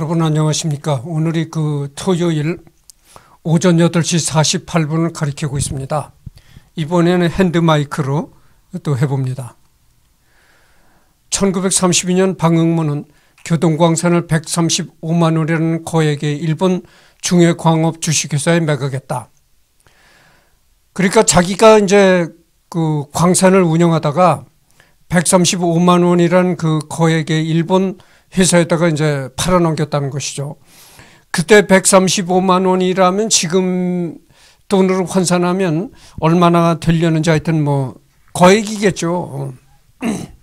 여러분 안녕하십니까. 오늘이 그 토요일 오전 8시 48분을 가리키고 있습니다. 이번에는 핸드마이크로 또 해봅니다. 1932년 방응문은 교동광산을 135만 원이라는 거액의 일본 중해광업 주식회사에 매각했다. 그러니까 자기가 이제 그 광산을 운영하다가 135만 원이란 그 거액의 일본 회사에다가 이제 팔아넘겼다는 것이죠. 그때 135만 원이라면 지금 돈으로 환산하면 얼마나 되려는지 하여튼 뭐 거액이겠죠.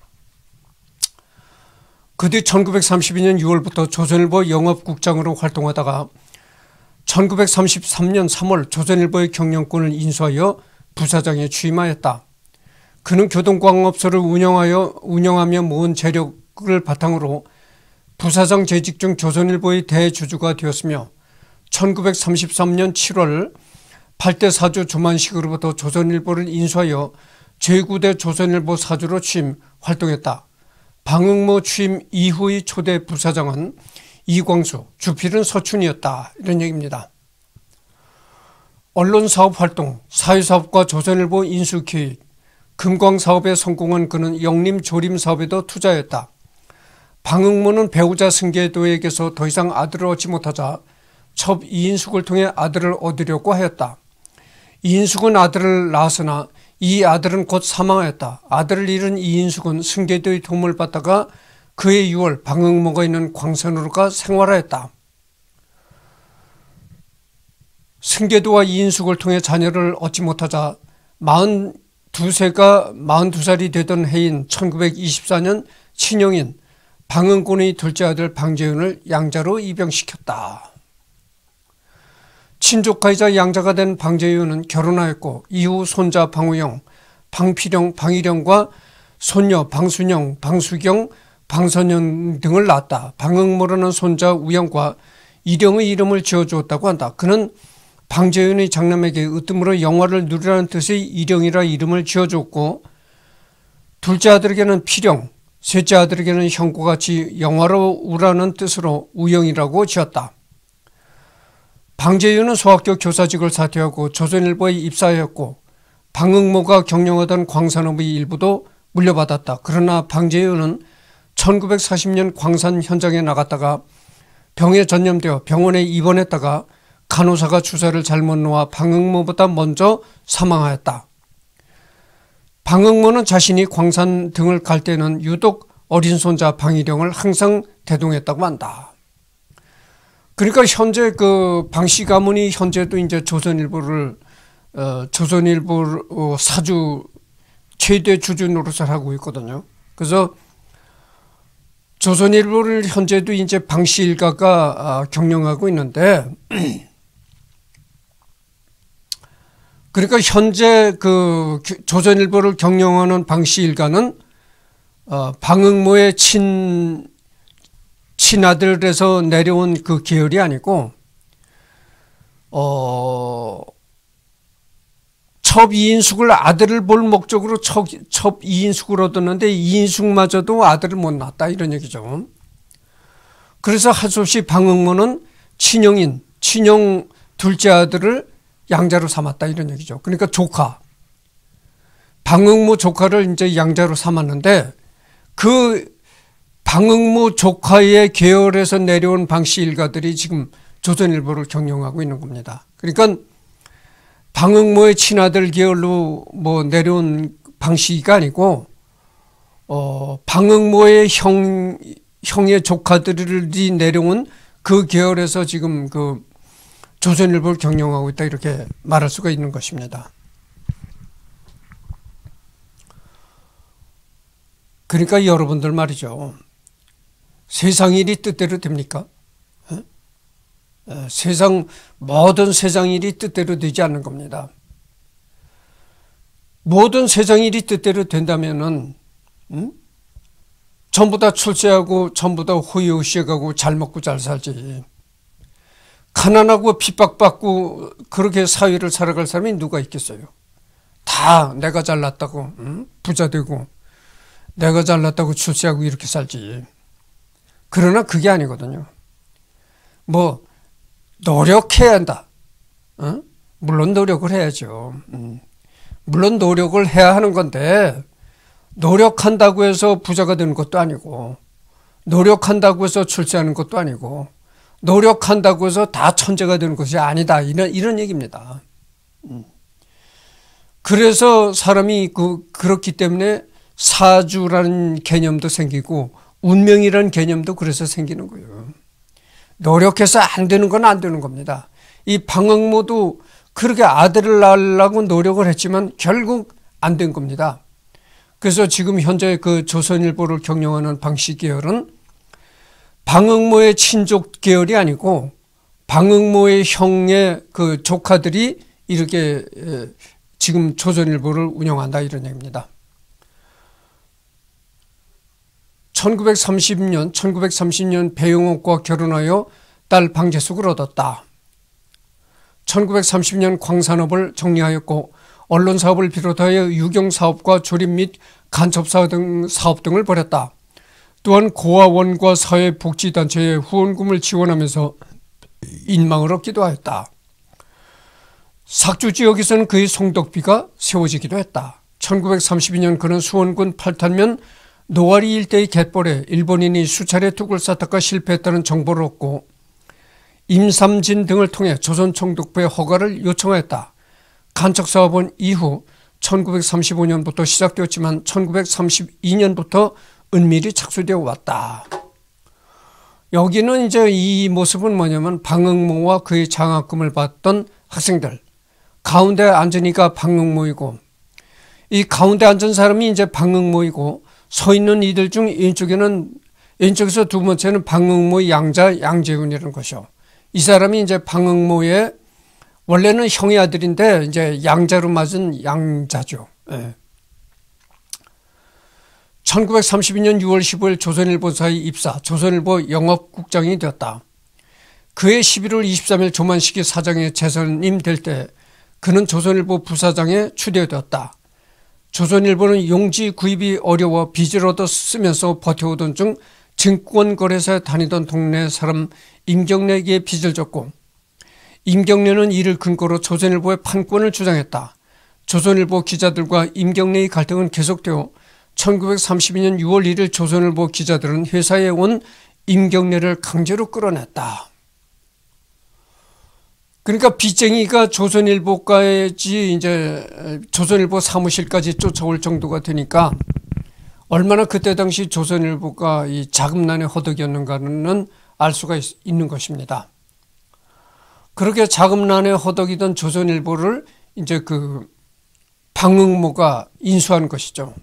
그 뒤 1932년 6월부터 조선일보 영업국장으로 활동하다가 1933년 3월 조선일보의 경영권을 인수하여 부사장에 취임하였다. 그는 교동광업소를 운영하여 운영하며 모은 재력을 바탕으로 부사장 재직 중 조선일보의 대주주가 되었으며 1933년 7월 8대 사주 조만식으로부터 조선일보를 인수하여 제9대 조선일보 사주로 취임 활동했다. 방응모 취임 이후의 초대 부사장은 이광수, 주필은 서춘이었다. 이런 얘기입니다. 언론사업 활동, 사회사업과 조선일보 인수기획, 금광사업에 성공한 그는 영림조림사업에도 투자했다. 방흥문은 배우자 승계도에게서 더 이상 아들을 얻지 못하자 첩 이인숙을 통해 아들을 얻으려고 하였다. 이인숙은 아들을 낳았으나 이 아들은 곧 사망하였다. 아들을 잃은 이인숙은 승계도의 도움을 받다가 그해 6월 방흥문가 있는 광산으로 가 생활하였다. 승계도와 이인숙을 통해 자녀를 얻지 못하자 42세가 42살이 되던 해인 1924년 친형인 방은꾼의 둘째 아들 방재윤을 양자로 입양시켰다. 친족가이자 양자가 된 방재윤은 결혼하였고 이후 손자 방우영, 방필영, 방일영과 손녀 방순영, 방수경, 방선영 등을 낳았다. 방응모라는 손자 우영과 이령의 이름을 지어주었다고 한다. 그는 방재윤의 장남에게 으뜸으로 영화를 누리라는 뜻의 이령이라 이름을 지어줬고 둘째 아들에게는 필영, 셋째 아들에게는 형과같이 영화로 우라는 뜻으로 우영이라고 지었다. 방재윤은 소학교 교사직을 사퇴하고 조선일보에 입사하고 방응모가 경영하던 광산업의 일부도 물려받았다. 그러나 방재윤은 1940년 광산 현장에 나갔다가 병에 전염되어 병원에 입원했다가 간호사가 주사를 잘못 놓아 방응모보다 먼저 사망하였다. 방흥문은 자신이 광산 등을 갈 때는 유독 어린 손자 방일영을 항상 대동했다고 한다. 그러니까 현재 그 방씨 가문이 현재도 이제 조선일보를 어, 조선일보 사주 최대 주준으로서 하고 있거든요. 그래서 조선일보를 현재도 이제 방씨 일가가 아, 경영하고 있는데 그러니까 현재 그 조선일보를 경영하는 방씨 일가는 어, 방응모의 친 친아들에서 내려온 그 계열이 아니고 어 첩이인숙을 아들을 볼 목적으로 첩, 첩이인숙을 얻었는데 이인숙마저도 아들을 못 낳았다 이런 얘기죠. 그래서 하소시 방응모는 친형인 친형 둘째 아들을 양자로 삼았다 이런 얘기죠. 그러니까 조카 방응무 조카를 이제 양자로 삼았는데 그 방응무 조카의 계열에서 내려온 방씨 일가들이 지금 조선일보를 경영하고 있는 겁니다. 그러니까 방응무의 친아들 계열로 뭐 내려온 방식이가 아니고 어방응무의형 형의 조카들이 내려온 그 계열에서 지금 그 조선일보를 경영하고 있다 이렇게 말할 수가 있는 것입니다. 그러니까 여러분들 말이죠. 세상 일이 뜻대로 됩니까? 에? 어? 에, 어, 세상 모든 세상 일이 뜻대로 되지 않는 겁니다. 모든 세상 일이 뜻대로 된다면은 음? 전부 다 출세하고 전부 다 호의호식하고 잘 먹고 잘 살지. 가난하고 핍박받고 그렇게 사회를 살아갈 사람이 누가 있겠어요? 다 내가 잘났다고 응? 부자 되고 내가 잘났다고 출세하고 이렇게 살지. 그러나 그게 아니거든요. 뭐 노력해야 한다. 응? 물론 노력을 해야죠. 응. 물론 노력을 해야 하는 건데 노력한다고 해서 부자가 되는 것도 아니고 노력한다고 해서 출세하는 것도 아니고 노력한다고 해서 다 천재가 되는 것이 아니다. 이런, 이런 얘기입니다. 음. 그래서 사람이 그, 그렇기 때문에 사주라는 개념도 생기고 운명이라는 개념도 그래서 생기는 거예요. 노력해서 안 되는 건 안 되는 겁니다. 이 방학모도 그렇게 아들을 낳으려고 노력을 했지만 결국 안 된 겁니다. 그래서 지금 현재 그 조선일보를 경영하는 방식계열은 방응모의 친족 계열이 아니고 방응모의 형의 그 조카들이 이렇게 지금 조선일보를 운영한다 이런 얘기입니다. 1930년 1930년 배용옥과 결혼하여 딸 방재숙을 얻었다. 1930년 광산업을 정리하였고 언론사업을 비롯하여 유경사업과 조립 및 간첩사업 등 사업 등을 벌였다. 또한 고아원과 사회복지단체의 후원금을 지원하면서 인망을 얻기도 하였다. 삭주 지역에서는 그의 송덕비가 세워지기도 했다. 1932년 그는 수원군 팔탄면 노아리 일대의 갯벌에 일본인이 수차례 둑을 쌓다가 실패했다는 정보를 얻고 임삼진 등을 통해 조선총독부의 허가를 요청하였다. 간척사업은 이후 1935년부터 시작되었지만 1932년부터 은밀히 착수되어 왔다. 여기는 이제 이 모습은 뭐냐면 방응모와 그의 장학금을 받던 학생들 가운데 앉으니까 방응모이고 이 가운데 앉은 사람이 이제 방응모이고 서 있는 이들 중 왼쪽에는 왼쪽에서 두 번째는 방응모 양자 양재훈이라는 것이요. 이 사람이 이제 방응모의 원래는 형의 아들인데 이제 양자로 맞은 양자죠. 예. 1932년 6월 15일 조선일보사에 입사, 조선일보 영업국장이 되었다. 그해 11월 23일 조만식이 사장의 재선임 될 때 그는 조선일보 부사장에 추대되었다. 조선일보는 용지 구입이 어려워 빚을 얻어 쓰면서 버텨오던 중 증권거래사에 다니던 동네 사람 임경래에게 빚을 졌고 임경래는 이를 근거로 조선일보의 판권을 주장했다. 조선일보 기자들과 임경래의 갈등은 계속되어 1932년 6월 1일 조선일보 기자들은 회사에 온 임경래를 강제로 끌어냈다. 그러니까 빚쟁이가 조선일보까지 이제 조선일보 사무실까지 쫓아올 정도가 되니까 얼마나 그때 당시 조선일보가 이 자금난의 허덕이는가는알 수가 있, 는 것입니다. 그렇게 자금난의 허덕이던 조선일보를 이제 그 방응모가 인수한 것이죠.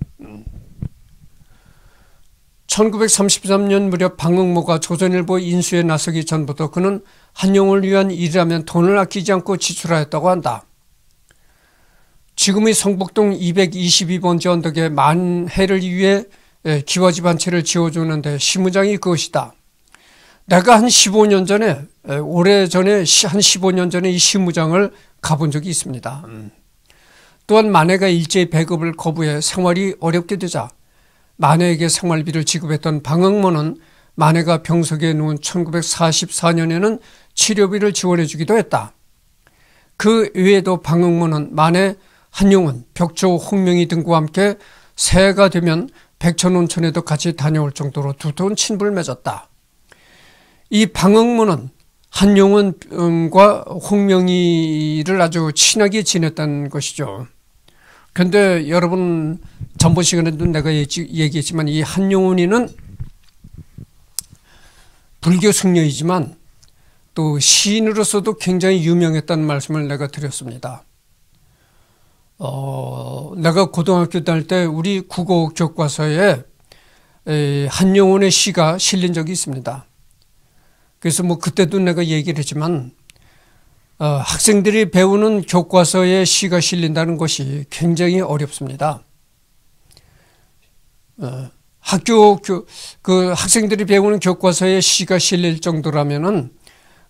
1933년 무렵 방응모가 조선일보 인수에 나서기 전부터 그는 한용을 위한 일이라면 돈을 아끼지 않고 지출하였다고 한다. 지금의 성북동 222번지 언덕에 만해를 위해 기와집 한 채를 지어주는데 시무장이 그것이다. 내가 한 15년 전에 오래전에 한 15년 전에 이 시무장을 가본 적이 있습니다. 음. 또한 만해가 일제히 배급을 거부해 생활이 어렵게 되자 마네에게 생활비를 지급했던 방학모는 마네가 병석에 누운 1944년에는 치료비를 지원해 주기도 했다. 그 외에도 방학모는 마네, 한용은 벽조, 홍명이 등과 함께 새해가 되면 백천온천에도 같이 다녀올 정도로 두터운 친분을 맺었다. 이방응문은 한용운과 홍명이를 아주 친하게 지냈던 것이죠. 근데 여러분 전번 시간에도 내가 얘기했지만 이 한용운이는 불교 승려이지만 또 시인으로서도 굉장히 유명했다는 말씀을 내가 드렸습니다. 어, 내가 고등학교 다닐 때 우리 국어 교과서에 한용운의 시가 실린 적이 있습니다. 그래서 뭐 그때도 내가 얘기를 했지만 어, 학생들이 배우는 교과서에 시가 실린다는 것이 굉장히 어렵습니다. 어, 학교 교, 그 학생들이 배우는 교과서에 시가 실릴 정도라면은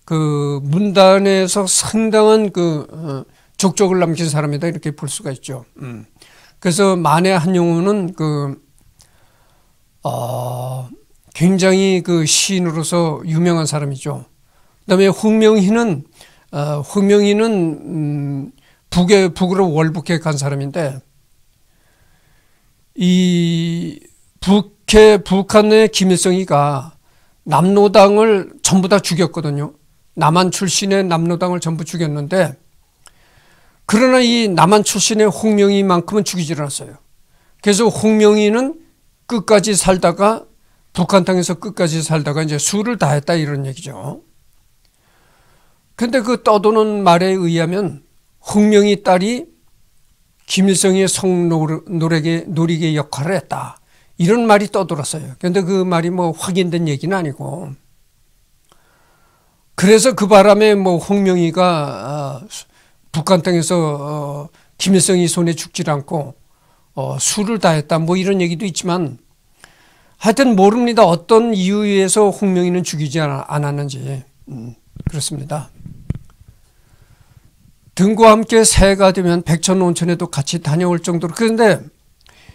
그 문단에서 상당한 그 어, 족적을 남긴 사람이다 이렇게 볼 수가 있죠. 음. 그래서 만해 한용우는 그 어, 굉장히 그 시인으로서 유명한 사람이죠. 그다음에 홍명희는 어, 흥명이는 음, 북에 북으로 월북해 간 사람인데 이 북해 북한의 김일성이가 남로당을 전부 다 죽였거든요. 남한 출신의 남로당을 전부 죽였는데 그러나 이 남한 출신의 홍명희만큼은 죽이질 않았어요. 그래서 홍명희는 끝까지 살다가 북한 땅에서 끝까지 살다가 이제 수를 다했다 이런 얘기죠. 근데 그 떠도는 말에 의하면 흥명이 딸이 김일성의 성노력의 노력의 역할을 했다. 이런 말이 떠돌았어요. 그런데 그 말이 뭐 확인된 얘기는 아니고. 그래서 그 바람에 뭐 홍명희가 아, 북한 땅에서 어, 김일성이 손에 죽질 않고 술을 어, 다했다 뭐 이런 얘기도 있지만 하여튼 모릅니다. 어떤 이유에서 홍명희는 죽이지 않았는지. 음, 그렇습니다. 등과 함께 새가 되면 백천온천에도 같이 다녀올 정도로 그런데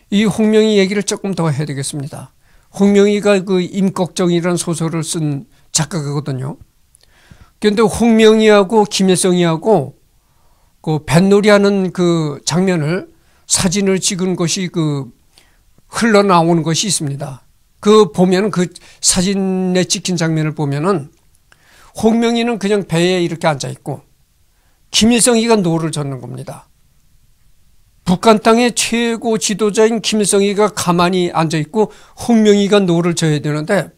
이홍명이 얘기를 조금 더 해야 되겠습니다. 홍명이가그 임꺽정이라는 소설을 쓴 작가거든요. 그런데 홍명이하고김혜성이하고그 뱃놀이하는 그 장면을 사진을 찍은 것이 그 흘러나오는 것이 있습니다. 그 보면 그 사진에 찍힌 장면을 보면은 홍명이는 그냥 배에 이렇게 앉아 있고 김일성이가 노를 젓는 겁니다. 북한 땅의 최고 지도자인 김일성이가 가만히 앉아있고 홍명희가 노를 져야 되는데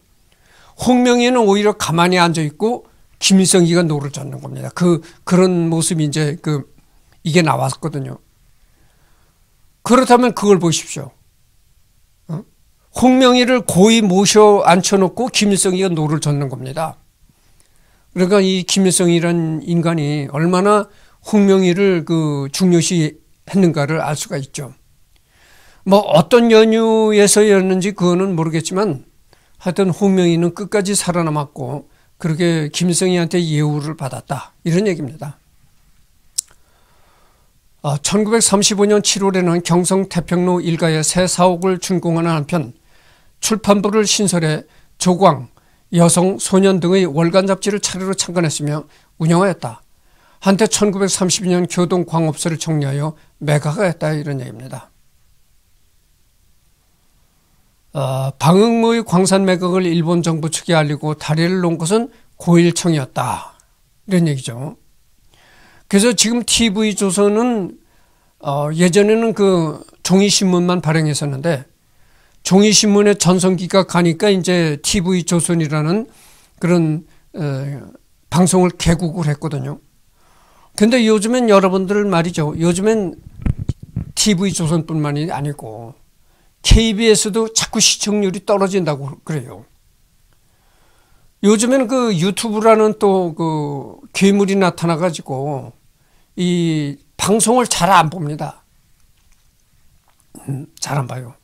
홍명희는 오히려 가만히 앉아있고 김일성이가 노를 젓는 겁니다. 그, 그런 모습이 이제 그, 이게 나왔거든요. 그렇다면 그걸 보십시오. 어? 홍명희를 고의 모셔 앉혀놓고 김일성이가 노를 젓는 겁니다. 그러니까 이 김일성이란 인간이 얼마나 홍명희를 그 중요시 했는가를 알 수가 있죠. 뭐 어떤 연유에서였는지 그거는 모르겠지만 하여튼 홍명희는 끝까지 살아남았고 그렇게 김일성이한테 예우를 받았다. 이런 얘기입니다. 1935년 아, 7월에는 경성 태평로 일가에 새 사옥을 준공하는 한편 출판부를 신설해 조광, 여성, 소년 등의 월간 잡지를 차례로 창간했으며 운영하였다. 한때 1932년 교동광업소를 정리하여 매각하 했다 이런 얘기입니다. 어, 방흥무의 광산 매각을 일본 정부 측에 알리고 다리를 놓은 것은 고일청이었다. 이런 얘기죠. 그래서 지금 TV조선은 어, 예전에는 그 종이신문만 발행했었는데 종이신문에 전성기가 가니까 이제 TV 조선이라는 그런 에, 방송을 개국을 했거든요. 근데 요즘엔 여러분들 말이죠. 요즘엔 TV 조선뿐만이 아니고 KBS도 자꾸 시청률이 떨어진다고 그래요. 요즘에는 그 유튜브라는 또 그 괴물이 나타나가지고 이 방송을 잘 안 봅니다. 음, 잘안 봐요.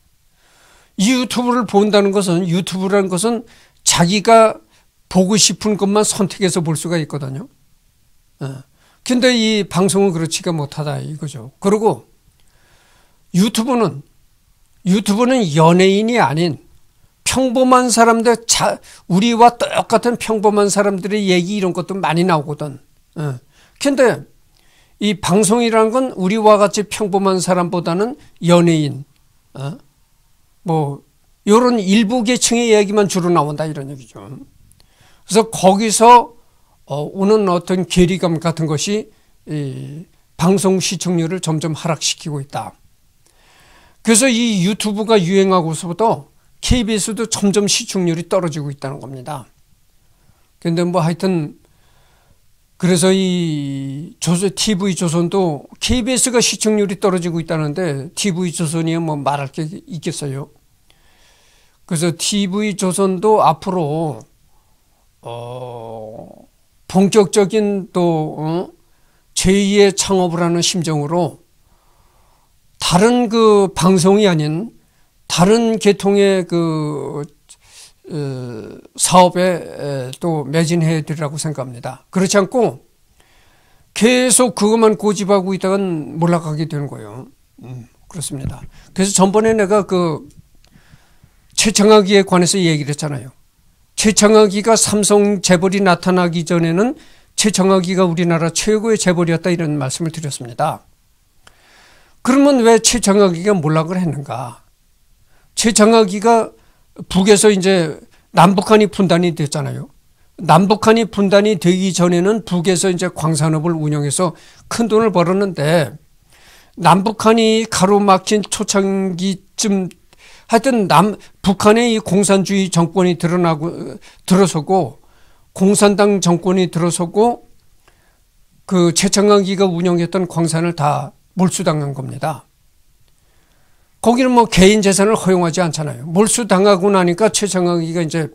유튜브를 본다는 것은 유튜브라는 것은 자기가 보고 싶은 것만 선택해서 볼 수가 있거든요. 예. 근데 이 방송은 그렇지가 못하다 이거죠. 그리고 유튜브는 유튜브는 연예인이 아닌 평범한 사람들 자, 우리와 똑같은 평범한 사람들의 얘기 이런 것도 많이 나오거든. 예. 근데 이 방송이라는 건 우리와 같이 평범한 사람보다는 연예인, 어? 뭐 이런 일부 계층의 이야기만 주로 나온다 이런 얘기죠. 그래서 거기서 오는 어, 어떤 괴리감 같은 것이 이 방송 시청률을 점점 하락시키고 있다. 그래서 이 유튜브가 유행하고서부터 KBS도 점점 시청률이 떨어지고 있다는 겁니다. 근데 뭐 하여튼 그래서 이 조선, TV 조선도 KBS가 시청률이 떨어지고 있다는데 TV 조선이야 뭐 말할 게 있겠어요. 그래서 TV 조선도 앞으로 어 본격적인 또 어? 제2의 창업을 하는 심정으로 다른 그 방송이 아닌 다른 계통의 그 어, 사업에 또 매진해야 되라고 생각합니다. 그렇지 않고 계속 그것만 고집하고 있다간 몰락하게 되는 거예요. 음, 그렇습니다. 그래서 전번에 내가 그 최창하기에 관해서 얘기를 했잖아요. 최창하기가 삼성 재벌이 나타나기 전에는 최창하기가 우리나라 최고의 재벌이었다 이런 말씀을 드렸습니다. 그러면 왜 최창하기가 몰락을 했는가? 최창하기가 북에서 이제 남북한이 분단이 됐잖아요. 남북한이 분단이 되기 전에는 북에서 이제 광산업을 운영해서 큰 돈을 벌었는데 남북한이 가로막힌 초창기쯤 하여튼 남 북한의 이 공산주의 정권이 드러나고 들어서고 공산당 정권이 들어서고 그 최창강기가 운영했던 광산을 다 몰수당한 겁니다. 거기는 뭐 개인 재산을 허용하지 않잖아요. 몰수당하고 나니까 최정학이가 이제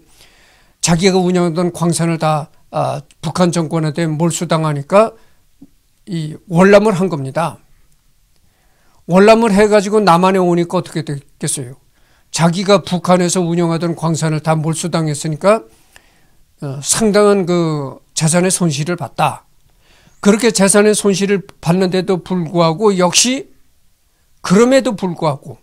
자기가 운영하던 광산을 다 아, 북한 정권에 대해 몰수당하니까 이 월남을 한 겁니다. 월남을 해가지고 남한에 오니까 어떻게 됐겠어요? 자기가 북한에서 운영하던 광산을 다 몰수당했으니까 어, 상당한 그 재산의 손실을 봤다. 그렇게 재산의 손실을 봤는데도 불구하고 역시 그럼에도 불구하고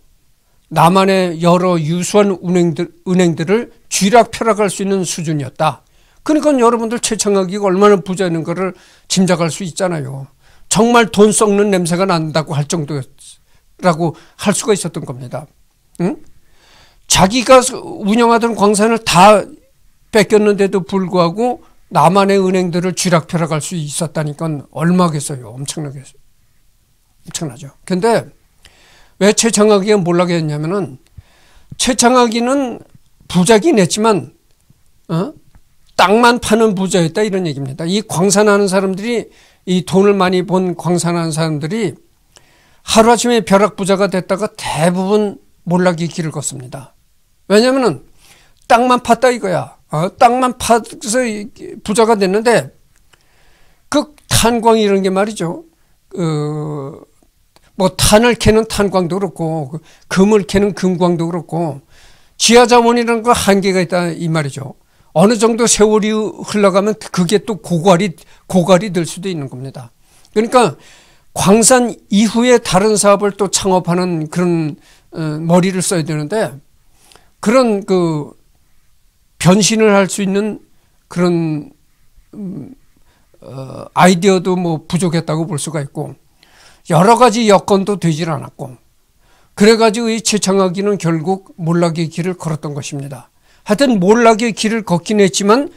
남한의 여러 유수한 은행들, 은행들을 쥐락펴락할 수 있는 수준이었다. 그러니까 여러분들 최창학이가 얼마나 부자인 거를 짐작할 수 있잖아요. 정말 돈 썩는 냄새가 난다고 할 정도라고 할 수가 있었던 겁니다. 응? 자기가 운영하던 광산을 다 뺏겼는데도 불구하고 남한의 은행들을 쥐락펴락할 수 있었다니까 얼마겠어요. 엄청나겠어요. 엄청나죠. 근데 왜 최창학이가 몰락 했냐면은 최창학이는 부자긴 했지만 어? 땅만 파는 부자였다 이런 얘기입니다. 이 광산하는 사람들이 이 돈을 많이 본 광산하는 사람들이 하루아침에 벼락부자가 됐다가 대부분 몰락의 길을 걷습니다. 왜냐면은 땅만 팠다 이거야. 어? 땅만 파서 부자가 됐는데 그 탄광 이런 게 말이죠. 어, 뭐 탄을 캐는 탄광도 그렇고 그 금을 캐는 금광도 그렇고 지하자원이라는 거 한계가 있다 이 말이죠. 어느 정도 세월이 흘러가면 그게 또 고갈이 고갈이 될 수도 있는 겁니다. 그러니까 광산 이후에 다른 사업을 또 창업하는 그런 어, 머리를 써야 되는데 그런 그 변신을 할 수 있는 그런 음, 어, 아이디어도 뭐 부족했다고 볼 수가 있고 여러 가지 여건도 되질 않았고 그래가지고 이 최창학이는 결국 몰락의 길을 걸었던 것입니다. 하여튼 몰락의 길을 걷긴 했지만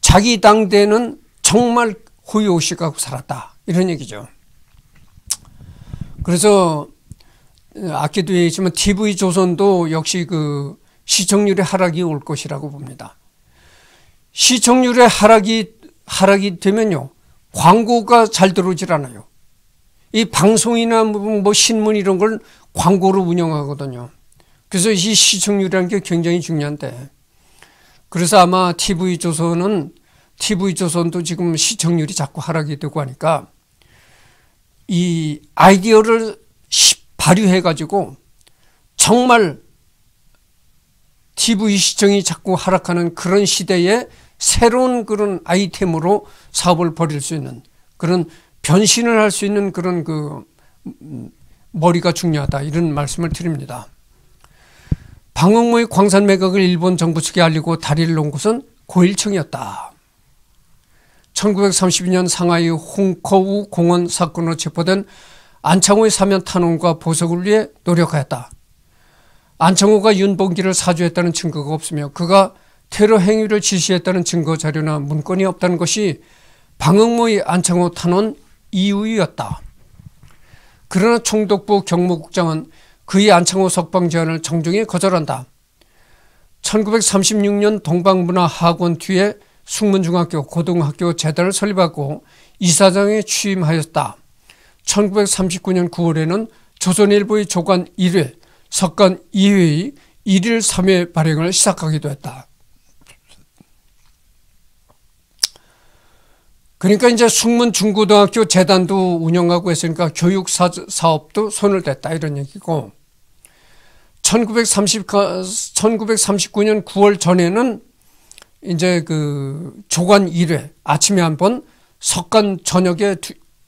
자기 당대는 정말 호의 호식하고 살았다 이런 얘기죠. 그래서 어, 아끼도 얘기했지만 TV 조선도 역시 그 시청률의 하락이 올 것이라고 봅니다. 시청률의 하락이 하락이 되면요 광고가 잘 들어오질 않아요. 이 방송이나 뭐, 뭐 신문 이런 걸 광고로 운영하거든요. 그래서 이 시청률이라는 게 굉장히 중요한데 그래서 아마 TV조선은 TV조선도 지금 시청률이 자꾸 하락이 되고 하니까 이 아이디어를 발휘해 가지고 정말 TV 시청이 자꾸 하락하는 그런 시대에 새로운 그런 아이템으로 사업을 벌일 수 있는 그런 변신을 할 수 있는 그런 그 머리가 중요하다 이런 말씀을 드립니다. 방응무의 광산 매각을 일본 정부 측에 알리고 다리를 놓은 곳은 고일청이었다. 1932년 상하이 홍커우 공원 사건으로 체포된 안창호의 사면 탄원과 보석을 위해 노력하였다. 안창호가 윤봉기를 사주했다는 증거가 없으며 그가 테러 행위를 지시했다는 증거 자료나 문건이 없다는 것이 방응모의 안창호 탄원 이유였다. 그러나 총독부 경무국장은 그의 안창호 석방 제안을 정중히 거절한다. 1936년 동방문화학원 뒤에 숙문중학교 고등학교 재단을 설립하고 이사장에 취임하였다. 1939년 9월에는 조선일보의 조간 1회, 석간 2회의 1일 3회 발행을 시작하기도 했다. 그러니까 이제 숙문 중고등학교 재단도 운영하고 했으니까 교육 사업도 손을 댔다 이런 얘기고 1930, 1939년 9월 전에는 이제 그 조관 1회 아침에 한 번 석간 저녁에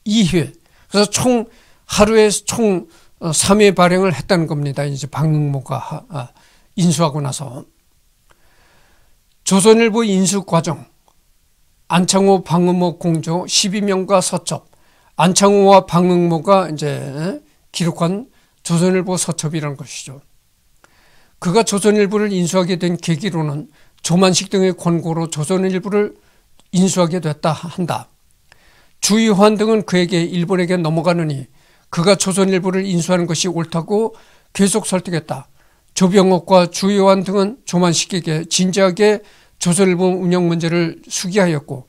2회 그래서 총 하루에 총 3회 어, 발행을 했다는 겁니다. 이제 박능모가 아, 인수하고 나서 조선일보 인수 과정 안창호 방음모 공조 12명과 서첩 안창호와 방음모가 이제 기록한 조선일보 서첩이라는 것이죠. 그가 조선일보를 인수하게 된 계기로는 조만식 등의 권고로 조선일보를 인수하게 됐다 한다. 주의환 등은 그에게 일본에게 넘어가느니 그가 조선일보를 인수하는 것이 옳다고 계속 설득했다. 조병옥과 주의환 등은 조만식에게 진지하게 조선일보 운영 문제를 숙의하였고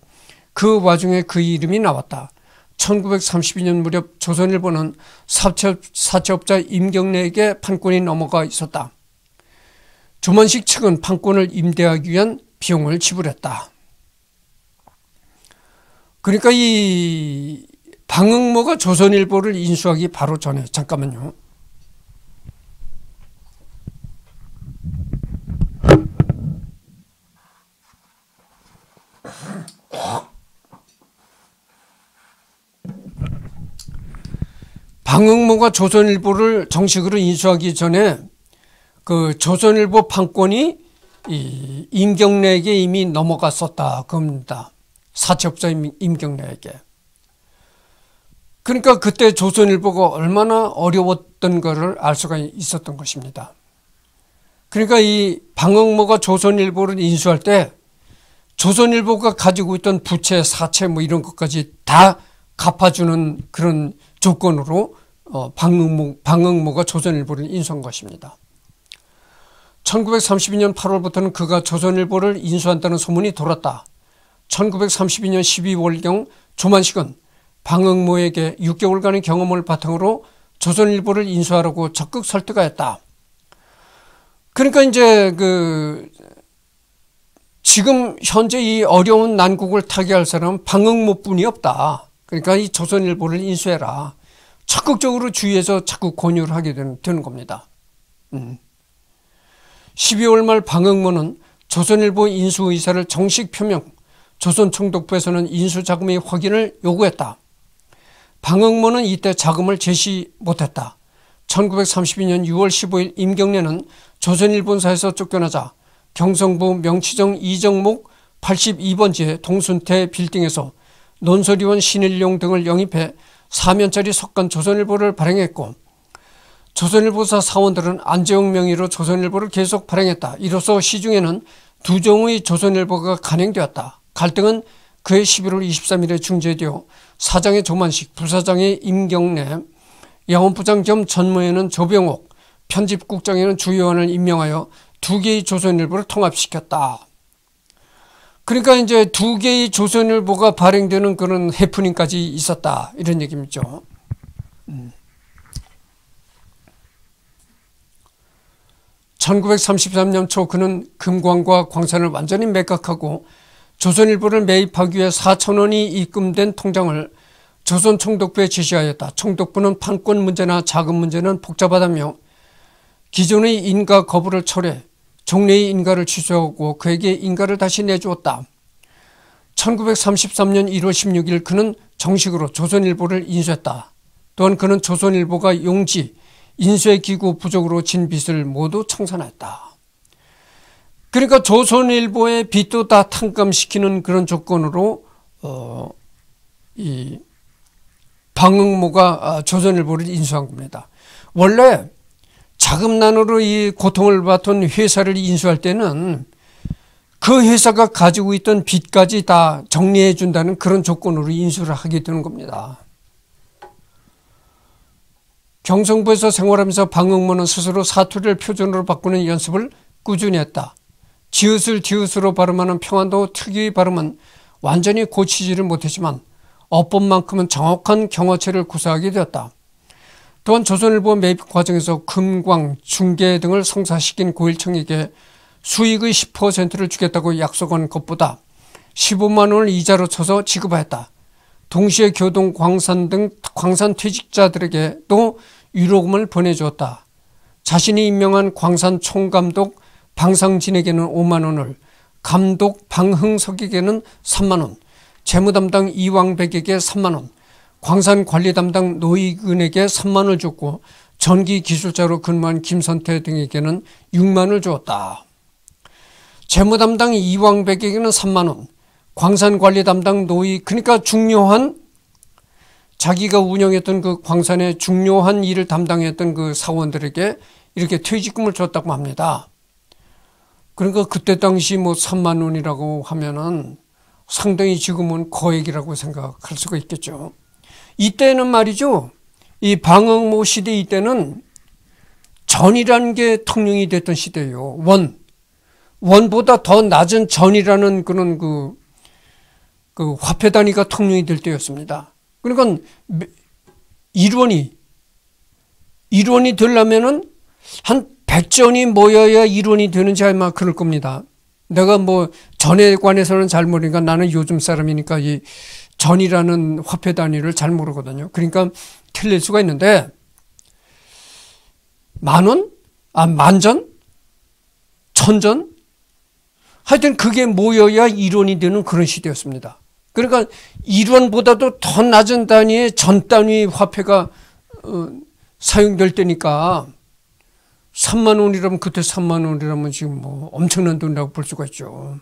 그 와중에 그 이름이 나왔다. 1932년 무렵 조선일보는 사채업, 자 임경래에게 판권이 넘어가 있었다. 조만식 측은 판권을 임대하기 위한 비용을 지불했다. 그러니까 이 방응모가 조선일보를 인수하기 바로 전에 잠깐만요. 방응모가 조선일보를 정식으로 인수하기 전에 그 조선일보 판권이 이 임경래에게 이미 넘어갔었다 겁니다. 사채업자 임경래에게. 그러니까 그때 조선일보가 얼마나 어려웠던 것을 알 수가 있었던 것입니다. 그러니까 이 방응모가 조선일보를 인수할 때 조선일보가 가지고 있던 부채, 사채 뭐 이런 것까지 다 갚아주는 그런 조건으로 어, 방응모, 방응모가 조선일보를 인수한 것입니다. 1932년 8월부터는 그가 조선일보를 인수한다는 소문이 돌았다. 1932년 12월경 조만식은 방응모에게 6개월간의 경험을 바탕으로 조선일보를 인수하라고 적극 설득하였다. 그러니까 이제 그 지금 현재 이 어려운 난국을 타개할 사람은 방응모뿐이 없다. 그러니까 이 조선일보를 인수해라. 적극적으로 주위에서 자꾸 권유를 하게 되는, 되는 겁니다. 음. 12월 말 방역문은 조선일보 인수 의사를 정식 표명, 조선총독부에서는 인수 자금의 확인을 요구했다. 방역문은 이때 자금을 제시 못했다. 1932년 6월 15일 임경래는 조선일본사에서 쫓겨나자 경성부 명치정 이정목 82번지의 동순태 빌딩에서 논설위원 신일용 등을 영입해 4면짜리 석간 조선일보를 발행했고 조선일보사 사원들은 안재홍 명의로 조선일보를 계속 발행했다. 이로써 시중에는 두종의 조선일보가 간행되었다. 갈등은 그해 11월 23일에 중재되어 사장의 조만식, 부사장의 임경래, 야원부장 겸 전무에는 조병옥, 편집국장에는 주요한을 임명하여 두 개의 조선일보를 통합시켰다. 그러니까 이제 두 개의 조선일보가 발행되는 그런 해프닝까지 있었다 이런 얘기입니다 1933년 초 그는 금광과 광산을 완전히 매각하고 조선일보를 매입하기 위해 4천 원이 입금된 통장을 조선총독부에 제시하였다. 총독부는 판권 문제나 자금 문제는 복잡하다며 기존의 인가 거부를 철회 종래의 인가를 취소하고 그에게 인가를 다시 내주었다. 1933년 1월 16일 그는 정식으로 조선일보를 인수했다. 또한 그는 조선일보가 용지, 인쇄 기구 부족으로 진 빚을 모두 청산했다. 그러니까 조선일보의 빚도 다 탕감시키는 그런 조건으로 어, 이 방응모가 아, 조선일보를 인수한 겁니다. 원래 자금난으로 이 고통을 받던 회사를 인수할 때는 그 회사가 가지고 있던 빚까지 다 정리해 준다는 그런 조건으로 인수를 하게 되는 겁니다. 경성부에서 생활하면서 방응문은 스스로 사투리를 표준으로 바꾸는 연습을 꾸준히 했다. 지읒을 지읒으로 발음하는 평안도 특유의 발음은 완전히 고치지를 못했지만 어법만큼은 정확한 경어체를 구사하게 되었다. 또한 조선일보 매입 과정에서 금광, 중개 등을 성사시킨 고일청에게 수익의 10%를 주겠다고 약속한 것보다 15만 원을 이자로 쳐서 지급하였다. 동시에 교동, 광산 등 광산 퇴직자들에게도 위로금을 보내주었다. 자신이 임명한 광산 총감독 방상진에게는 5만 원을, 감독 방흥석에게는 3만 원, 재무담당 이왕백에게 3만 원, 광산 관리 담당 노익은에게 3만을 줬고 전기 기술자로 근무한 김선태 등에게는 6만을 주었다. 재무 담당 이왕백에게는 3만 원, 광산 관리 담당 노이 그러니까 중요한 자기가 운영했던 그 광산의 중요한 일을 담당했던 그 사원들에게 이렇게 퇴직금을 줬다고 합니다. 그러니까 그때 당시 뭐 3만 원이라고 하면은 상당히 지금은 거액이라고 생각할 수가 있겠죠. 이때는 말이죠. 이 방응모 시대 이때는 전이라는 게 통용이 됐던 시대예요. 원. 원보다 더 낮은 전이라는 그런 그, 그 화폐 단위가 통용이 될 때였습니다. 그러니까 일원이, 일원이 되려면은 한 100전이 모여야 일원이 되는지 아마 그럴 겁니다. 내가 뭐 전에 관해서는 잘 모르니까 나는 요즘 사람이니까 이 전이라는 화폐 단위를 잘 모르거든요. 그러니까 틀릴 수가 있는데 만 원? 아, 만전? 천전? 하여튼 그게 모여야 일원이 되는 그런 시대였습니다. 그러니까 일원보다도더 낮은 단위의 전 단위 화폐가 어, 사용될 때니까 3만 원이라면 그때 3만 원이라면 지금 뭐 엄청난 돈이라고 볼 수가 있죠.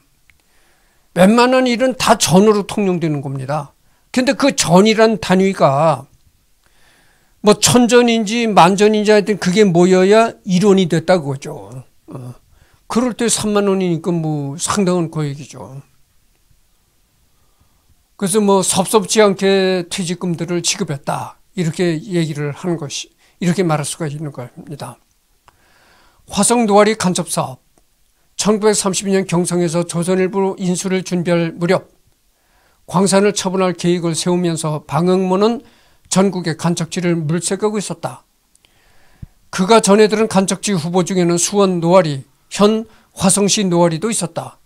웬만한 일은 다 전으로 통용되는 겁니다. 근데 그 전이란 단위가 뭐 천전인지 만전인지 하여튼 그게 모여야 이론이 됐다고 거죠. 어. 그럴 때 3만 원이니까 뭐 상당한 거액이죠. 그래서 뭐 섭섭지 않게 퇴직금들을 지급했다. 이렇게 얘기를 하는 것이, 이렇게 말할 수가 있는 겁니다. 화성 노아리 간첩 사업. 1932년 경성에서 조선일보 인수를 준비할 무렵 광산을 처분할 계획을 세우면서 방응모는 전국의 간척지를 물색하고 있었다. 그가 전해 들은 간척지 후보 중에는 수원 노아리, 현 화성시 노아리도 있었다.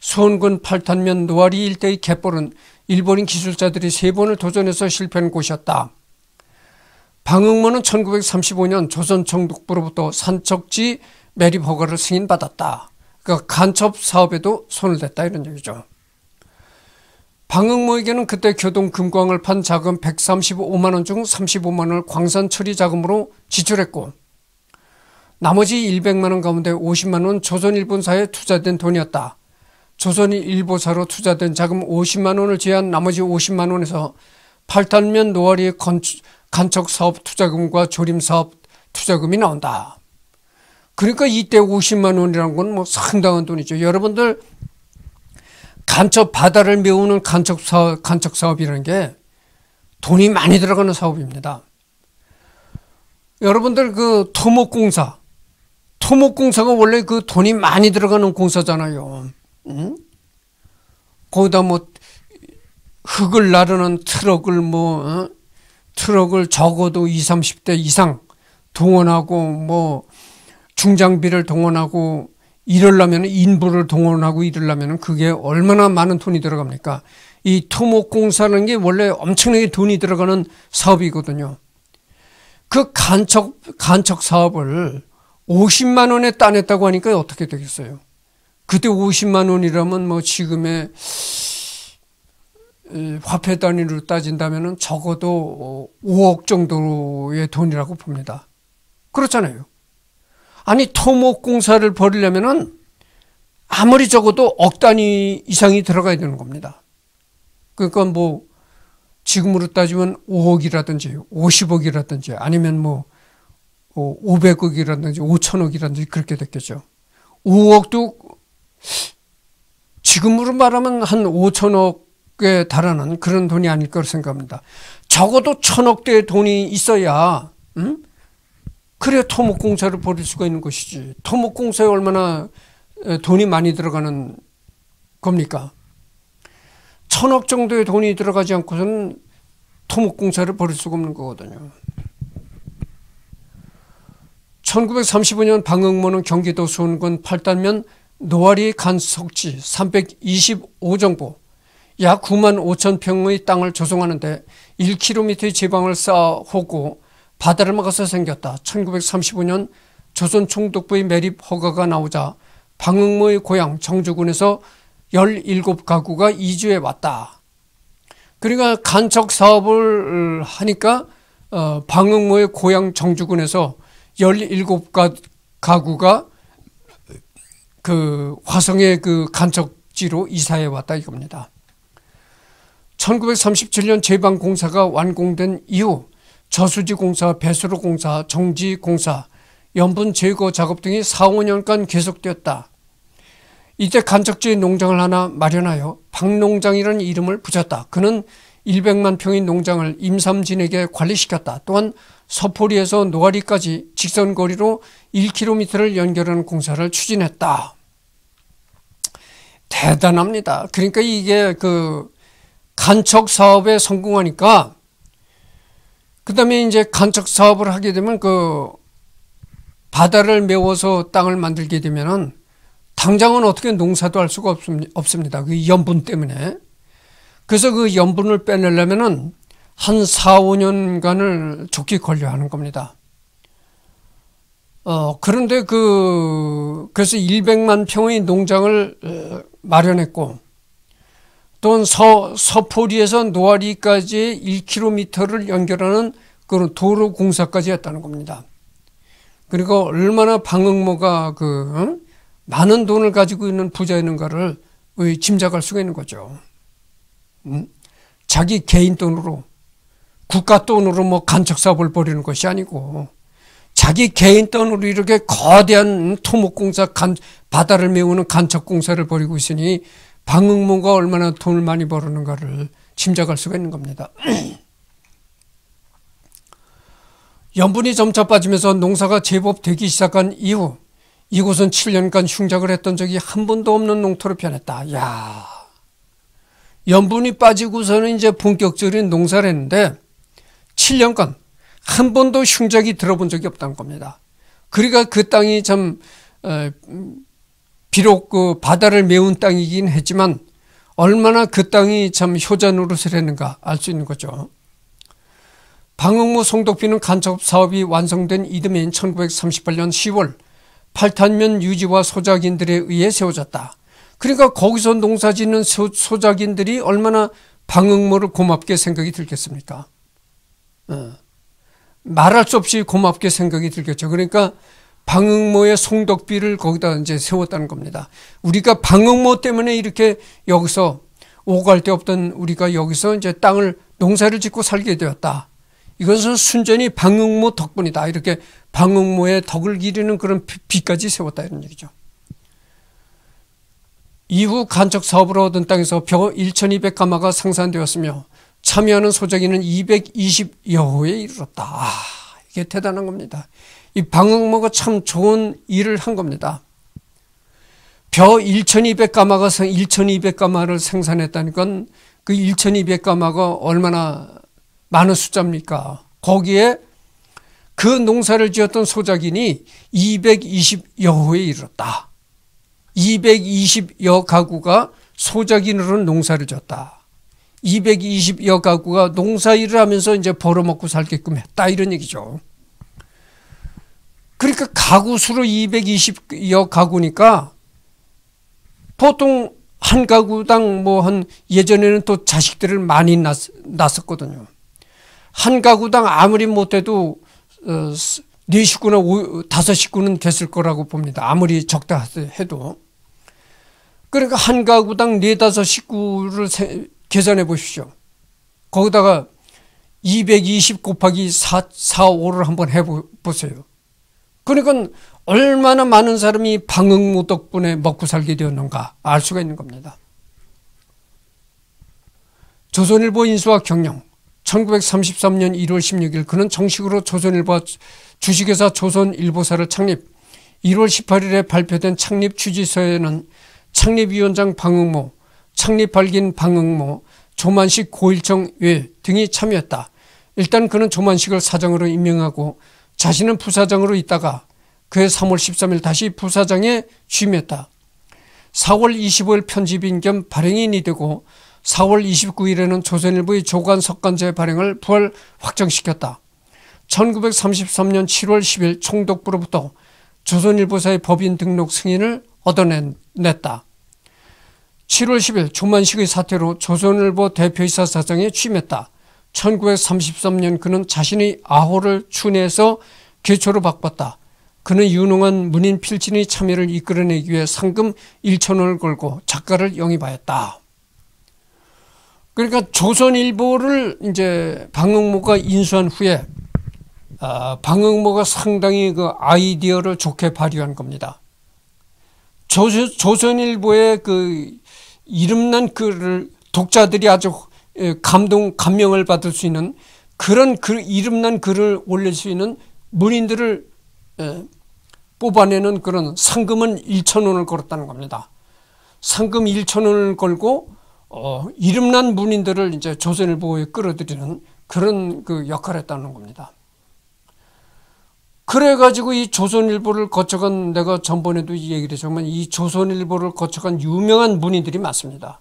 수원군 팔탄면 노아리 일대의 갯벌은 일본인 기술자들이 세 번을 도전해서 실패한 곳이었다. 방응모는 1935년 조선 총독부로부터 산척지 매립 허가를 승인받았다. 그 간첩 사업에도 손을 댔다 이런 얘기죠. 방흥모에게는 그때 교동 금광을 판 자금 135만 원 중 35만 원을 광산 처리 자금으로 지출했고 나머지 1 0 0만원 가운데 50만 원 조선일본사에 투자된 돈이었다. 조선일보사로 투자된 자금 50만 원을 제한 나머지 50만 원에서 팔탄면 노아리 건축, 간척 사업 투자금과 조림 사업 투자금이 나온다. 그러니까 이때 50만 원이라는 건 뭐 상당한 돈이죠. 여러분들 간척 바다를 메우는 간척 사업, 간척 사업이라는 게 돈이 많이 들어가는 사업입니다. 여러분들 그 토목공사 토목공사가 원래 그 돈이 많이 들어가는 공사잖아요. 응? 거기다 뭐 흙을 나르는 트럭을 뭐 어? 트럭을 적어도 20, 30대 이상 동원하고 뭐 중장비를 동원하고 이럴라면 인부를 동원하고 이럴라면 그게 얼마나 많은 돈이 들어갑니까? 이 토목 공사라는 게 원래 엄청나게 돈이 들어가는 사업이거든요. 그 간척 간척 사업을 50만 원에 따냈다고 하니까 어떻게 되겠어요? 그때 50만 원이라면 뭐 지금의 화폐 단위로 따진다면 적어도 5억 정도의 돈이라고 봅니다. 그렇잖아요. 아니 토목 공사를 벌이려면은 아무리 적어도 억 단위 이상이 들어가야 되는 겁니다. 그러니까 뭐 지금으로 따지면 5억이라든지 50억이라든지 아니면 뭐 500억이라든지 어, 5천억이라든지 그렇게 됐겠죠. 5억도 지금으로 말하면 한 5천억에 달하는 그런 돈이 아닐까 생각합니다. 적어도 천억대의 돈이 있어야 음? 그래야 토목공사를 벌일 수가 있는 것이지. 토목공사에 얼마나 돈이 많이 들어가는 겁니까? 천억 정도의 돈이 들어가지 않고서는 토목공사를 벌일 수가 없는 거거든요. 1935년 방흥문은 경기도 수원군 팔단면 노아리 간석지 325정보 약 9만 5천 평의 땅을 조성하는데 1km의 지방을 쌓아 호고 바다를 막아서 생겼다. 1935년 조선 총독부의 매립 허가가 나오자 방흥모의 고향 정주군에서 17가구가 이주해 왔다. 그러니까 간척 사업을 음, 하니까 어, 방흥모의 고향 정주군에서 17가구가 그 화성의 그 간척지로 이사해 왔다 이겁니다. 1937년 제방공사가 완공된 이후 저수지 공사, 배수로 공사, 정지 공사, 염분 제거 작업 등이 4, 5년간 계속되었다. 이때 간척지에 농장을 하나 마련하여 박농장이라는 이름을 붙였다. 그는 100만 평의 농장을 임삼진에게 관리시켰다. 또한 서포리에서 노아리까지 직선거리로 1km를 연결하는 공사를 추진했다. 대단합니다. 그러니까 이게 그 간척 사업에 성공하니까 그 다음에 이제 간척 사업을 하게 되면 그 바다를 메워서 땅을 만들게 되면은 당장은 어떻게 농사도 할 수가 없습니다. 그 염분 때문에. 그래서 그 염분을 빼내려면은 한 4, 5년간을 조기 걸려 하는 겁니다. 어, 그런데 그, 그래서 100만 평의 농장을 어, 마련했고, 또는 서, 서포리에서 노아리까지 1km를 연결하는 그런 도로 공사까지 했다는 겁니다. 그리고 그러니까 얼마나 방응모가 그 응? 많은 돈을 가지고 있는 부자였는가를 짐작할 수가 있는 거죠. 응? 자기 개인 돈으로 국가 돈으로 뭐 간척 사업을 벌이는 것이 아니고 자기 개인 돈으로 이렇게 거대한 토목공사 간, 바다를 메우는 간척공사를 벌이고 있으니 방응문과 얼마나 돈을 많이 벌었는가를 짐작할 수가 있는 겁니다. 염분이 점차 빠지면서 농사가 제법 되기 시작한 이후 이곳은 7년간 흉작을 했던 적이 한 번도 없는 농토로 변했다. 야 염분이 빠지고서는 이제 본격적인 농사를 했는데 7년간 한 번도 흉작이 들어본 적이 없다는 겁니다. 그러니까 그 땅이 참 어, 음, 비록 그 바다를 메운 땅이긴 했지만 얼마나 그 땅이 참 효자노릇을 했는가 알 수 있는 거죠. 방흥무 송덕비는 간첩 사업이 완성된 이듬해인 1938년 10월 팔탄면 유지와 소작인들에 의해 세워졌다. 그러니까 거기서 농사 짓는 소, 작인들이 얼마나 방흥모를 고맙게 생각이 들겠습니까? 어. 말할 수 없이 고맙게 생각이 들겠죠. 그러니까 방응모의 송덕비를 거기다 이제 세웠다는 겁니다. 우리가 방응모 때문에 이렇게 여기서 오갈 데 없던 우리가 여기서 이제 땅을 농사를 짓고 살게 되었다. 이것은 순전히 방응모 덕분이다. 이렇게 방응모의 덕을 기리는 그런 비까지 세웠다 이런 얘기죠. 이후 간척 사업으로 얻은 땅에서 벼 1200가마가 생산되었으며 참여하는 소작이는 220여호에 이르렀다. 아, 이게 대단한 겁니다. 이 방응모가 참 좋은 일을 한 겁니다. 벼 1200가마가 1200가마를 생산했다는 건 그 1200가마가 얼마나 많은 숫자입니까? 거기에 그 농사를 지었던 소작인이 220여 호에 이르렀다. 220여 가구가 소작인으로 농사를 지었다. 220여 가구가 농사 일을 하면서 이제 벌어먹고 살게끔 했다. 이런 얘기죠. 그러니까 가구 수로 220여 가구니까 보통 한 가구당 뭐 한 예전에는 또 자식들을 많이 낳, 낳았거든요. 한 가구당 아무리 못해도 어, 네 식구나 오, 다섯 식구는 됐을 거라고 봅니다. 아무리 적다 해도. 그러니까 한 가구당 네 다섯 식구를 세, 계산해 보십시오. 거기다가 220 곱하기 4, 4, 5를 한번 해보세요. 그러니까 얼마나 많은 사람이 방응무 덕분에 먹고 살게 되었는가 알 수가 있는 겁니다. 조선일보 인수와 경영 1933년 1월 16일 그는 정식으로 조선일보 주식회사 조선일보사를 창립 1월 18일에 발표된 창립 취지서에는 창립위원장 방응모, 창립발긴 방응모, 조만식 고일정 외 등이 참여했다. 일단 그는 조만식을 사장으로 임명하고 자신은 부사장으로 있다가 그해 3월 13일 다시 부사장에 취임했다. 4월 25일 편집인 겸 발행인이 되고 4월 29일에는 조선일보의 조간 석간제 발행을 부활 확정시켰다. 1933년 7월 10일 총독부로부터 조선일보사의 법인 등록 승인을 얻어냈다. 7월 10일 조만식의 사태로 조선일보 대표이사 사장에 취임했다. 1933년 그는 자신의 아호를 추내서 개초로 바꿨다. 그는 유능한 문인 필진의 참여를 이끌어내기 위해 상금 1천원을 걸고 작가를 영입하였다. 그러니까 조선일보를 이제 방응모가 인수한 후에 아, 방응모가 상당히 그 아이디어를 좋게 발휘한 겁니다. 조선, 조선일보의 그 이름난 글을 독자들이 아주 예, 감동 감명을 받을 수 있는 그런 그 이름난 글을 올릴 수 있는 문인들을 예, 뽑아내는 그런 상금은 1천 원을 걸었다는 겁니다. 상금 1천 원을 걸고 어, 이름난 문인들을 이제 조선일보에 끌어들이는 그런 그 역할을 했다는 겁니다. 그래가지고 이 조선일보를 거쳐간 내가 전번에도 얘기를 했지만 이 조선일보를 거쳐간 유명한 문인들이 많습니다.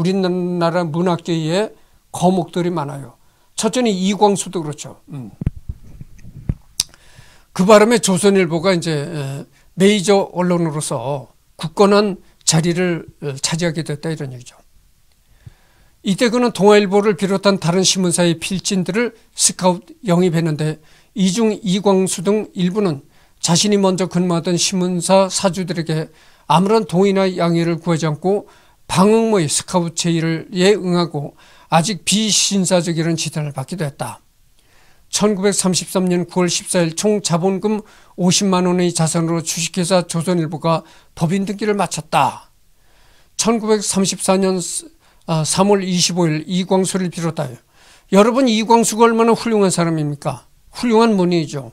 우리나라 문학계에 거목들이 많아요. 첫째는 이광수도 그렇죠. 음. 그 바람에 조선일보가 이제 메이저 언론으로서 굳건한 자리를 차지하게 됐다 이런 얘기죠. 이때 그는 동아일보를 비롯한 다른 신문사의 필진들을 스카웃 영입했는데 이중 이광수 등 일부는 자신이 먼저 근무하던 신문사 사주들에게 아무런 동의나 양해를 구하지 않고 방응모의 스카우트 제의를예 응하고 아직 비신사적 이라는 지탄을 받기도 했다. 1933년 9월 14일 총 자본금 50만 원의 자산으로 주식회사 조선일보가 법인 등기를 마쳤다. 1934년 3월 25일 이광수를 비롯하여 여러분 이광수가 얼마나 훌륭한 사람입니까? 훌륭한 문인죠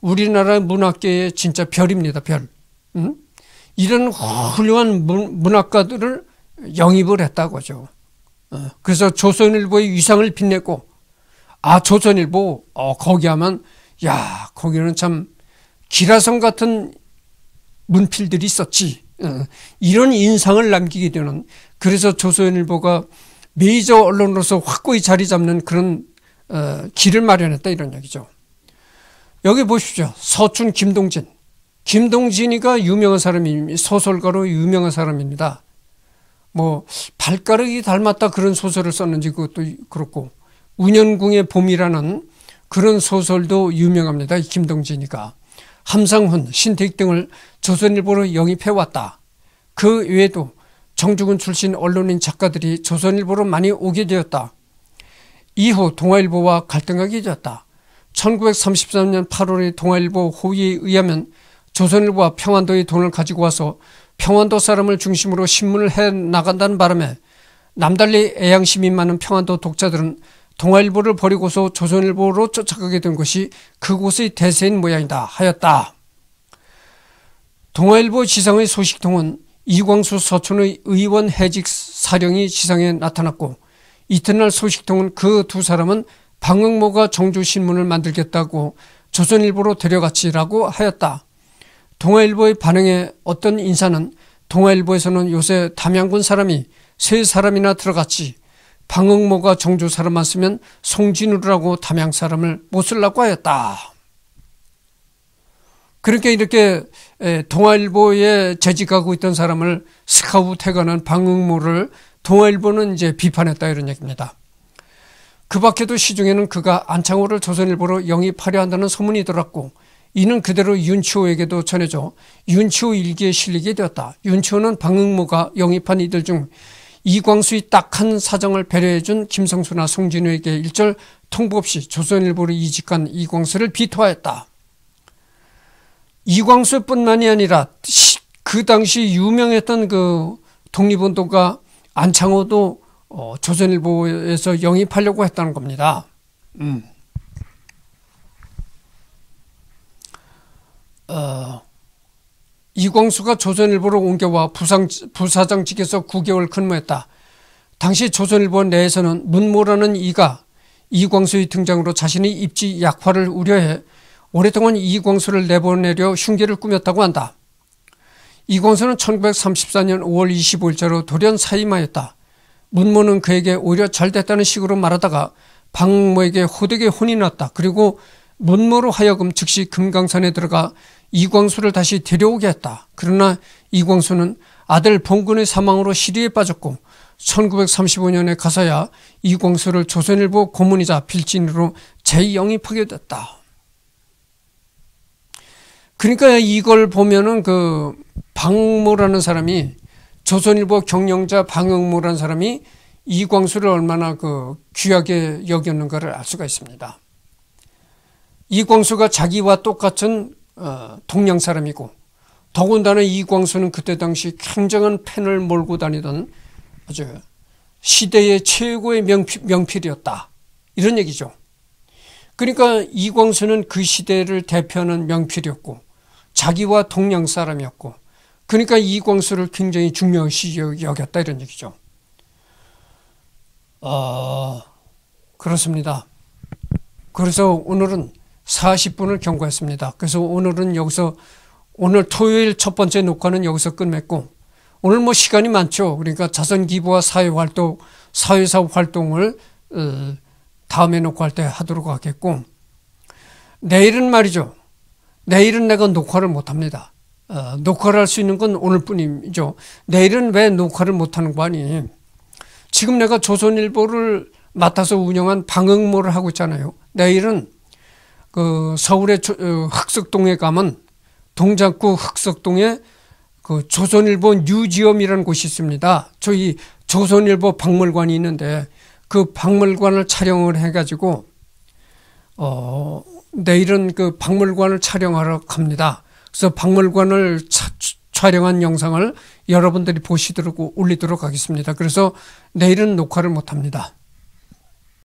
우리나라 문학계의 진짜 별입니다. 별. 응? 이런 훌륭한 문, 문학가들을 영입을 했다고죠. 어, 그래서 조선일보의 위상을 빛냈고 아 조선일보 어, 거기 하면 야 거기는 참 기라성 같은 문필들이 있었지 어, 이런 인상을 남기게 되는 그래서 조선일보가 메이저 언론으로서 확고히 자리 잡는 그런 어, 길을 마련했다 이런 얘기죠. 여기 보십시오. 서춘 김동진. 김동진이가 유명한 사람이 소설가로 유명한 사람입니다. 뭐 발가락이 닮았다 그런 소설을 썼는지 그것도 그렇고 운현궁의 봄이라는 그런 소설도 유명합니다. 김동진이가 함상훈, 신택 등을 조선일보로 영입해 왔다. 그 외에도 정주군 출신 언론인 작가들이 조선일보로 많이 오게 되었다. 이후 동아일보와 갈등하게 되었다. 1933년 8월에 동아일보 호위에 의하면 조선일보와 평안도의 돈을 가지고 와서 평안도 사람을 중심으로 신문을 해 나간다는 바람에 남달리 애양심이 많은 평안도 독자들은 동아일보를 버리고서 조선일보로 쫓아가게 된 것이 그곳의 대세인 모양이다 하였다. 동아일보 지상의 소식통은 이광수 서촌의 의원 해직 사령이 지상에 나타났고 이튿날 소식통은 그 두 사람은 방응모가 정조신문을 만들겠다고 조선일보로 데려갔지라고 하였다. 동아일보의 반응에 어떤 인사는 동아일보에서는 요새 담양군 사람이 세 사람이나 들어갔지 방응모가 정조 사람만 쓰면 송진우라고 담양 사람을 못 쓸라고 하였다. 그렇게 이렇게 동아일보에 재직하고 있던 사람을 스카우트해가는 방응모를 동아일보는 이제 비판했다 이런 얘기입니다. 그 밖에도 시중에는 그가 안창호를 조선일보로 영입하려 한다는 소문이 들었고 이는 그대로 윤치호에게도 전해져 윤치호 일기에 실리게 되었다. 윤치호는 방응모가 영입한 이들 중 이광수의 딱한 사정을 배려해준 김성수나 송진우에게 일절 통보 없이 조선일보를 이직한 이광수를 비토하였다. 이광수뿐만이 아니라 그 당시 유명했던 그 독립운동가 안창호도 어, 조선일보에서 영입하려고 했다는 겁니다. 음. 어, 이광수가 조선일보로 옮겨와 부상, 부사장직에서 9개월 근무했다. 당시 조선일보 내에서는 문모라는 이가 이광수의 등장으로 자신의 입지 약화를 우려해 오랫동안 이광수를 내보내려 흉계를 꾸몄다고 한다. 이광수는 1934년 5월 25일자로 돌연 사임하였다. 문모는 그에게 오히려 잘 됐다는 식으로 말하다가 박모에게 호되게 혼이 났다. 그리고 문모로 하여금 즉시 금강산에 들어가 이광수를 다시 데려오게 했다. 그러나 이광수는 아들 봉근의 사망으로 시리에 빠졌고 1935년에 가서야 이광수를 조선일보 고문이자 필진으로 재영입하게 됐다. 그러니까 이걸 보면은 그 방모라는 사람이 조선일보 경영자 방영모라는 사람이 이광수를 얼마나 그 귀하게 여겼는가를 알 수가 있습니다. 이광수가 자기와 똑같은 어, 동양 사람이고 더군다나 이광수는 그때 당시 굉장한 펜을 몰고 다니던 아주 시대의 최고의 명필, 명필이었다. 이런 얘기죠. 그러니까 이광수는 그 시대를 대표하는 명필이었고 자기와 동양 사람이었고 그러니까 이광수를 굉장히 중요시 여겼다 이런 얘기죠. 어, 그렇습니다. 그래서 오늘은 40분을 경고했습니다 그래서 오늘은 여기서 오늘 토요일 첫 번째 녹화는 여기서 끝냈고 오늘 뭐 시간이 많죠. 그러니까 자선 기부와 사회 활동, 사회사업 활동을 어, 다음에 녹화할 때 하도록 하겠고 내일은 말이죠. 내일은 내가 녹화를 못 합니다. 어, 녹화를 할 수 있는 건 오늘뿐이죠. 내일은 왜 녹화를 못 하는 거 아니? 지금 내가 조선일보를 맡아서 운영한 방응모를 하고 있잖아요. 내일은 그 서울의 어, 흑석동에 가면 동작구 흑석동에 그 조선일보 뉴지엄이라는 곳이 있습니다. 저희 조선일보 박물관이 있는데 그 박물관을 촬영을 해가지고 어 내일은 그 박물관을 촬영하러 갑니다. 그래서 박물관을 차, 촬영한 영상을 여러분들이 보시도록 올리도록 하겠습니다. 그래서 내일은 녹화를 못합니다.